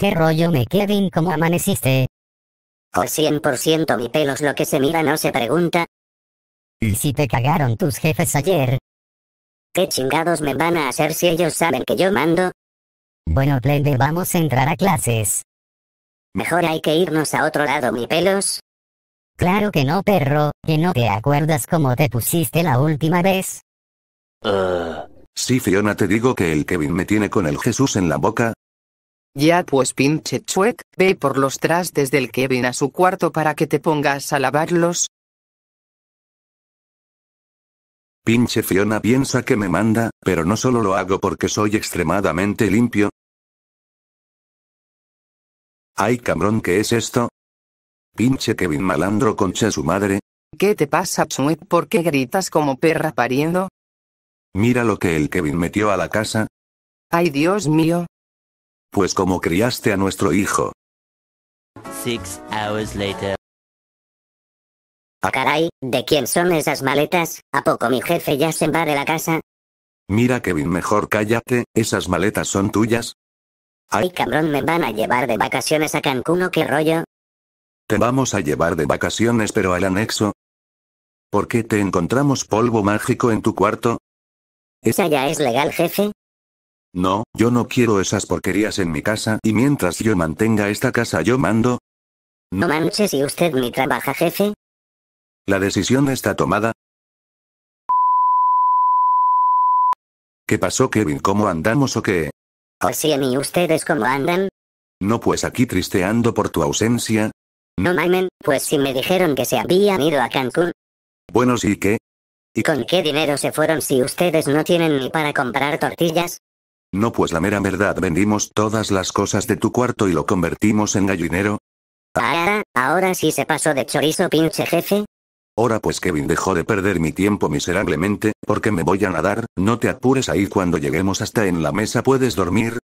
¿Qué rollo me Kevin como amaneciste? O 100% mi pelo es lo que se mira no se pregunta. ¿Y si te cagaron tus jefes ayer? ¿Qué chingados me van a hacer si ellos saben que yo mando? Bueno, Plende vamos a entrar a clases. Mejor hay que irnos a otro lado, mi pelos. Claro que no, perro, que no te acuerdas cómo te pusiste la última vez. Ah. Sí, Fiona, te digo que el Kevin me tiene con el Jesús en la boca. Ya pues pinche chuec, ve por los trastes del Kevin a su cuarto para que te pongas a lavarlos. Pinche Fiona piensa que me manda, pero no solo lo hago porque soy extremadamente limpio, ¡Ay cabrón, ¿qué es esto? Pinche Kevin malandro concha su madre. ¿Qué te pasa, Chuet? ¿Por qué gritas como perra pariendo? Mira lo que el Kevin metió a la casa. ¡Ay Dios mío! Pues como criaste a nuestro hijo. Six hours later. Ah, caray, ¿de quién son esas maletas? ¿A poco mi jefe ya se va de la casa? Mira Kevin, mejor cállate, esas maletas son tuyas, Ay cabrón me van a llevar de vacaciones a Cancún o qué rollo. Te vamos a llevar de vacaciones pero al anexo. ¿Por qué te encontramos polvo mágico en tu cuarto? ¿Esa ya es legal jefe? No, yo no quiero esas porquerías en mi casa y mientras yo mantenga esta casa yo mando. No manches y usted ni trabaja jefe. La decisión está tomada. ¿Qué pasó Kevin? ¿Cómo andamos o qué? en pues y ustedes cómo andan? No pues aquí tristeando por tu ausencia. No maimen, pues si me dijeron que se habían ido a Cancún. Bueno sí qué? ¿Y con qué dinero se fueron si ustedes no tienen ni para comprar tortillas? No pues la mera verdad vendimos todas las cosas de tu cuarto y lo convertimos en gallinero. Ah, ahora sí se pasó de chorizo pinche jefe, Ahora pues Kevin dejó de perder mi tiempo miserablemente, porque me voy a nadar, no te apures ahí cuando lleguemos hasta en la mesa puedes dormir,